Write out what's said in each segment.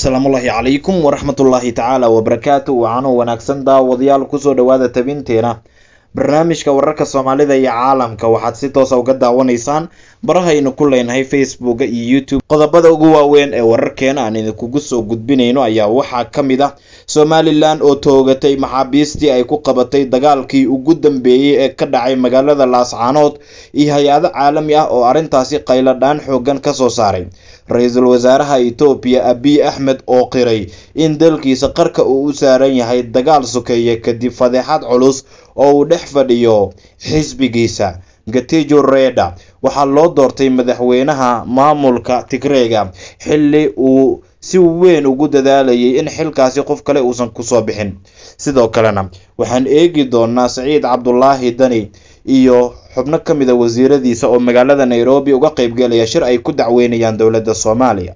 asalaamullaahi calaykum waraxmatullaahi tacaala wabarakaatu wacan oo wanaagsan daawadayaal kusoo dhawaada tabinteena barnaamijka wararka soomaalida iyo caalamka waxaad si toosa ah uga daawanaysaan barahaynu ku leenahay facebooka iyo youtube qodobada ugu waaweyn ee wararkeena aan idinkugu soo gudbinayno ayaa waxaa ka mid ah somalilan oo toogatay maxaabiistii ay ku qabatay dagaalkii ugu dambeeyey ee ka dhacay magaalada laascaanood iyo hay-ado caalami ah oo arrintaasi qayladhaan xoogan ka soo saaray ra-iisul wasaaraha etoobiya abiy axmed oo qiray in dalkiisa qarka uu u saaran yahay dagaal sokeeya kadib fadeexad culus oo uu dhex fadhiyo xisbigiisa gatijo reda waxaa loo doortay madaxweynaha maamulka tigreega xilli uu si weyn ugu dadaalayay in xilkaasi qof kale uusan kusoo bixin sidoo kalena waxaan eegi doonaa saciid cabdulaahi dani iyo xubno ka mid a ah wasiiradiisa oo magaalada nairobi uga qeybgelaya shir ay ku dacweynayaan dowladda soomaaliya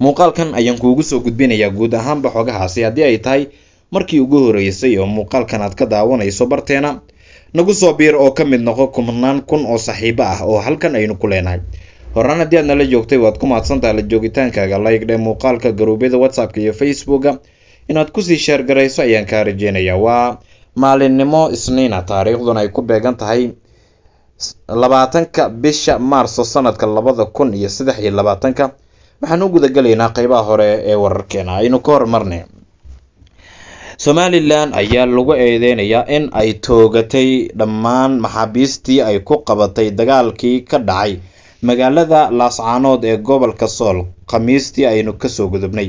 muuqaalkan ayaan kuugu soo gudbinayaa guud ahaanba xogahaasi haddii ay tahay markii ugu horreysay oo muuqaalkan aad ka daawanayso barteena nagu soo biir oo ka mid noqo kumanaan kun oo saxiibo ah oo halkan aynu ku leenahay horaan haddii aadna la joogtay waad ku mahadsantaha la joogitaankaaga laygdhe muuqaalka garuubyada whatsappka iyo facebooka inaad kusii sheergarayso ayaan kaa rajeynayaa waa maalinimo isniina ah. taariikhduna ay ku beegan tahay labaatanka bisha maarso sanadka labada kun iyo saddex iyo labaatanka waxaan u gudagelaynaa qeybaha hore ee wararkeena aynu ka hormarnay somalilan ayaa lagu eedeynayaa in ay toogatay dhammaan maxaabiistii ay ku qabatay dagaalkii ka dhacay magaalada laascaanood ee gobolka sool khamiistii aynu kasoo gudubnay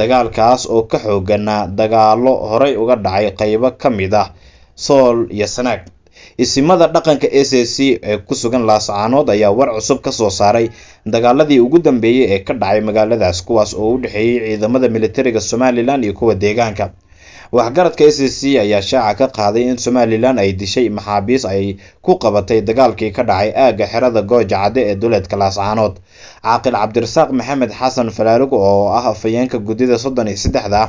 dagaalkaas oo ka xooganaa dagaalo horay uga dhacay qaybo ka mid ah sool iyo sanaag isimada dhaqanka s a c ee ku sugan laascaanood ayaa war cusub ka soo saaray dagaaladii ugu dambeeyey ee ka dhacay magaaladaas kuwaas oo u dhexeeyey ciidamada militariga somalilan iyo kuwa deegaanka waxgaradka s c ayaa shaaca ka qaaday in somalilan ay dishay maxaabiis ay ku qabatay dagaalkii ka dhacay aagga xerada gooja cadde ee duleedka laascaanood caaqil cabdirasaaq maxamed xasan falaarug oo ah afayeenka guddida soddon iyo saddexda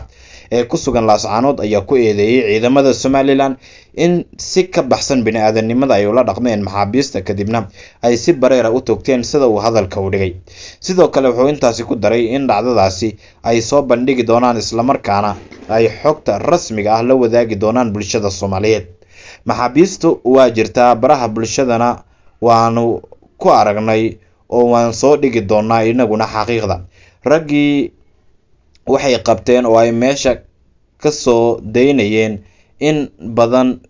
ee ku sugan laascaanood ayaa ku eedeeyey ciidamada somalilan in si ka baxsan bini aadannimada ay ula dhaqmeen maxaabiista kadibna ay si bareera u toogteen sida uu hadalka u dhigay sidoo kale wuxuu intaasi ku daray in dhacdadaasi ay soo bandhigi doonaan islamarkaana ay xogta rasmiga ah la wadaagi doonaan bulshada soomaaliyeed maxaabiistu waa jirtaa baraha bulshadana waanu ku aragnay oo waan soo dhigi doonaa inaguna xaqiiqda raggii waxay qabteen oo ay meesha ka soo daynayeen in badan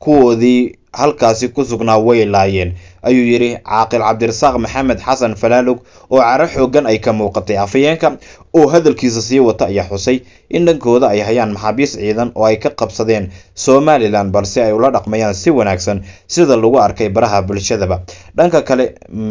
cool the halkaasi ku sugnaa way laayeen ayuu yidhi caaqil cabdirasaaq maxamed xasan falaalog oo caro xoogan ay ka muuqatay afayeenka oo hadalkiisa sii wata ayaa xusay in dhankooda ay hayaan maxaabiis ciidan oo ay ka qabsadeen somalilan balse ay ula dhaqmayaan si wanaagsan sida lagu arkay baraha bulshadaba dhanka kale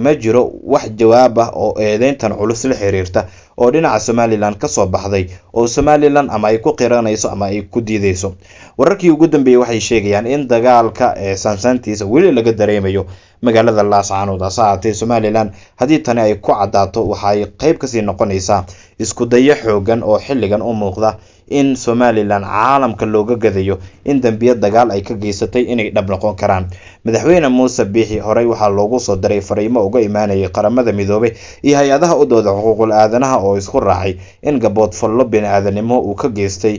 ma jiro wax jawaab ah oo eedeyntan culus la xiriirta oo dhinaca somalilan kasoo baxday oo somalilan ama ay ku qiranayso ama ay ku diidayso wararkii ugu dambeeyey waxay sheegayaan in dagaalka ee saabsaantiisa weli laga dareemayo magaalada laascanood hase haatee somalilan haddii tani ay ku caddaato waxaay qayb kasii noqonaysaa iskudayo xoogan oo xilligan u muuqda in somalilan caalamka looga gadayo in dembiya dagaal ay ka geysatay inay dhab noqon karaan madaxweyne muuse biixi horey waxaa loogu soo diray fariimo uga imaanayay qaramada midoobay iyo hay-adaha u dooda xuquuqul aadanaha oo isku raacay in gaboodfallo bini-aadanimo uu ka geystay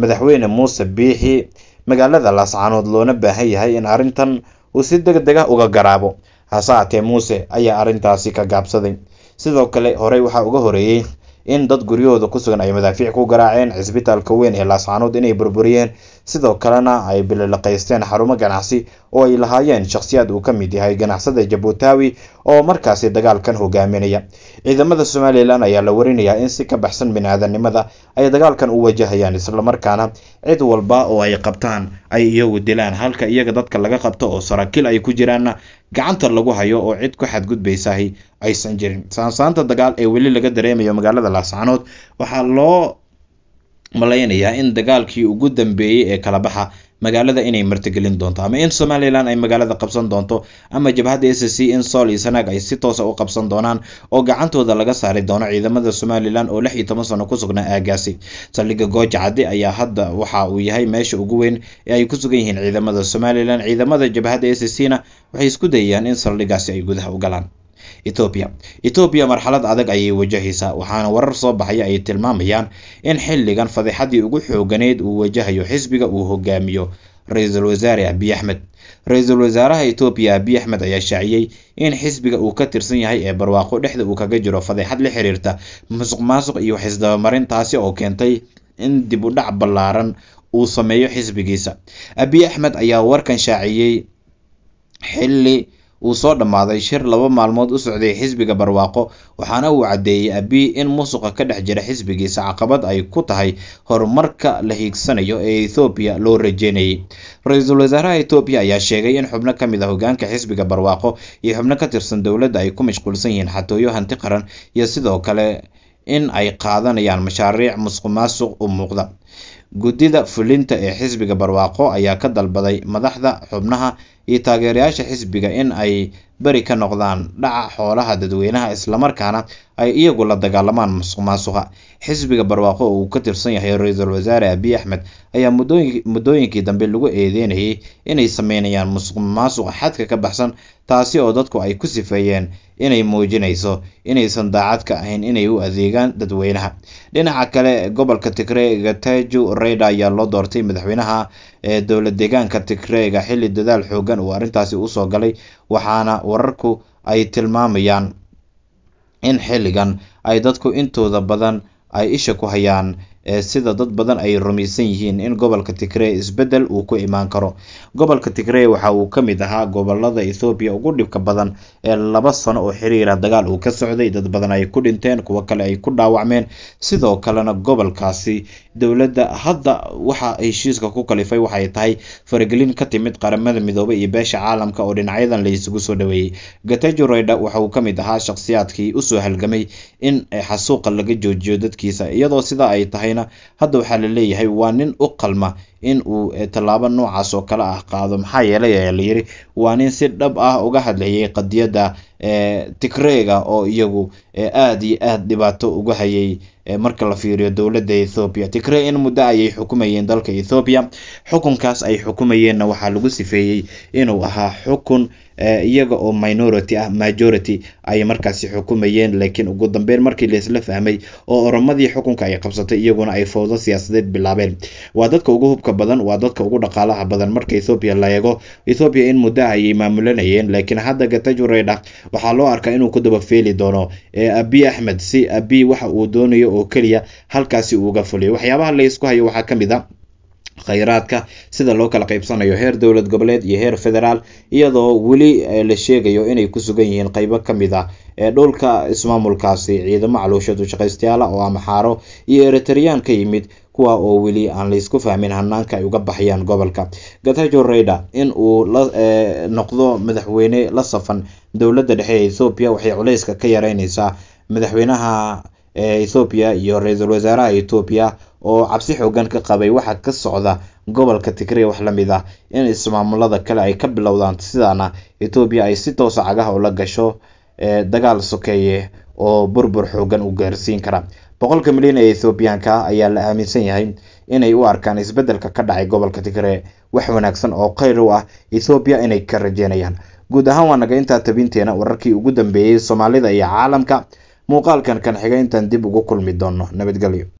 madaxweyne muuse biixi magaalada laascaanood loona baahan yahay in arrintan uu si degdeg ah uga garaabo hase aatee muuse ayaa arrintaasi ka gaabsaday sidoo kale horey waxaa uga horeeyey in dad guryahooda ku sugan ay madaafiic ku garaaceen cisbitaalka weyn ee laascaanood inay burburiyeen sidoo kalena ay bililiqaysteen xarumo ganacsi oo ay lahaayeen shakhsiyaad uu ka mid yahay ganacsada jabuutaawi oo markaasi dagaalkan hogaaminaya ciidamada somalilan ayaa la warinayaa in si ka baxsan biniaadannimada ay dagaalkan u wajahayaan islamarkaana cid walba oo ay qabtaan ay iyagu dilaan halka iyaga dadka laga qabto oo saraakiil ay ku jiraanna gacanta lagu hayo oo cid ku xadgudbaysahi aysan jirin saansaanta dagaal ee weli laga dareemayo magaalada laascanood waxaa loo malaynayaa in dagaalkii ugu dambeeyey ee kalabaxa magaalada inay martigelin doonto ama in somalilan ay magaalada qabsan doonto ama jabhadda s c in sool iyo sanaag ay si toosa u qabsan doonaan oo gacantooda laga saari doono ciidamada somalilan oo lix iyo toban sano ku sugnaa aagaasi saldhiga gooja caddi ayaa hadda waxa uu yahay meesha ugu weyn ee ay ku sugan yihiin ciidamada somalilan ciidamada jabhadda s c na waxay isku dayayaan in saldhigaasi ay gudaha u galaan etoobiya etoobiya marxalad adag ayay wajahaysaa waxaana warar soo baxaya ay tilmaamayaan in xilligan fadeexadii ugu xooganeyd uu wajahayo xisbiga uu hogaamiyo ra-iisul wasaare abiy axmed ra-iisul wasaaraha etoobiya abiy axmed ayaa shaaciyey in xisbiga uu ka tirsan yahay ee barwaaqo dhexda uu kaga jiro fadeexad la xiriirta musuq maasuq iyo wax taasi oo keentay in dib u dhac ballaaran uu sameeyo xisbigiisa abiy axmed ayaa warkan shaaciyey xilli uu soo dhammaaday shir laba maalmood u socday xisbiga barwaaqo waxaana uu caddeeyey abiy in musuqa ka dhex jira xisbigiisa caqabad ay ku tahay horumarka la hiigsanayo ee ethoobiya loo rajeynayay ra-iisul wasaaraha etoobiya ayaa sheegay in xubno ka mid a ah hogaanka xisbiga barwaaqo iyo xubno ka tirsan dowladda ay ku mashquulsan yihiin xatooyo hanti qaran iyo sidoo kale in ay qaadanayaan mashaariic musuq maasuq u muuqda guddida fulinta ee xisbiga barwaaqo ayaa ka dalbaday madaxda xubnaha iyo taageerayaasha xisbiga in ay beri ka noqdaan dhaca xoolaha dadweynaha islamarkaana ay iyagu la dagaalamaan masuq maasuqa xisbiga barwaaqo oo uu ka tirsan yahay ra-iisul wasaare abiy axmed ayaa muddooyinkii dambe lagu eedeynayay inay sameynayaan musuqmaasuqa xadka ka baxsan taasi oo dadku ay ku sifeeyeen inay muujinayso inaysan daacad ka ahayn inay u adeegaan dadweynaha dhinaca kale gobolka tigre gatajo Bureda ayaa loo doortay madaxweynaha ee dowlad deegaanka Tigreega xilli dadaal xooggan uu arrintaasi usoo galay waxaana wararku ay tilmaamayaan in xilligan ay dadku intooda badan ay isha ku hayaan sida dad badan ay rumaysan yihiin in gobolka tigrey isbedel uu ku imaan karo gobolka tigrey waxa uu ka mid ahaa gobolada ethoobiya ugu dhibka badan ee laba sano oo xiriira dagaal uu ka socday dad badan ay ku dhinteen kuwo kale ay ku dhaawacmeen sidoo kalena gobolkaasi dowladda hadda waxa heshiiska ku kalifay waxay tahay faragelin ka timid qaramada midoobe iyo beesha caalamka oo dhinacyadan la soo dhaweeyey gatejo royda waxa uu ka mid ahaa shaqhsiyaadkii usoo halgamay in xasuuqa laga joojiyo dadkiisa iyadoo sidaa ay tahay arkayna hadda waxaa la leeyahay waa nin u qalma in uu eh, tallaabo noocaas oo kale ah qaado maxaa yeelay layiri waa nin si dhab ah uga hadlayay qadiyadda eh, tigreega oo iyagu eh, aada iyo aada dhibaato uga hayay marka la fiiriyo dowladda ethoobiya tigrey in muddo ayay xukumayeen dalka ethoobiya xukunkaas ay xukumayeenna waxaa lagu sifeeyey inuu ahaa xukun Eh, iyaga oo minority ah majority ay markaasi xukumayeen laakiin ugu dambeyn markii laisla fahmay oo oromadii xukunka ay qabsatay iyaguna ay fawdo siyaasadeed bilaabeen waa dadka ugu hubka badan waa dadka ugu dhaqaalaha badan marka ethoobiya la eego ethoobiya in muddaha ayay maamulanayeen laakiin hadda gatajureydak waxaa loo arkaa inuu ku daba feeli doono ee eh, abi axmed si abi waxa uu doonayo oo keliya halkaasi uuga fuliyo waxyaabaha laysku hayo waxaa ka mid a ah khayraadka sida loo kala qaybsanayo heer dowlad goboleed iyo heer federaal iyadoo weli eh, la sheegayo inay ku sugan yihiin qeybo mid a ah, ee eh, dhulka ismaamulkaasi ciidamo caluushadu shaqaystayaala ah oo amaxaaro iyo eritareyaan ka yimid kuwa oo weli aan laysku fahmin hanaanka ay uga baxayaan gobolka gatajo rayder in uu eh, noqdo madaxweyne la safan dowladda dhexe ee ethoobiya waxay culayska ka yareyneysaa madaxweynaha ee ethoobiya iyo ra-iisul wasaaraha etoobiya oo cabsi xoogan ka qabay waxa ka socda gobolka tigray wax la mid ah in ismaamulada kale ay ka bilowdaan sidaana etoobiya ay si toosa ah cagaha ula gasho dagaal sokeeye oo burbur xoogan u gaarsiin kara boqolka milyan ee ethoobiyaanka ayaa la aaminsan yahay inay u arkaan isbeddelka ka dhacay gobolka tigre wax wanaagsan oo khayr u ah ethoobiya inay ka rajeynayaan guud ahaan waa naga intaa tabinteena wararkii ugu dambeeyey soomaalida iyo caalamka muuqaalkan kan xigeentan dib ugu kulmi doonno nabadgelyo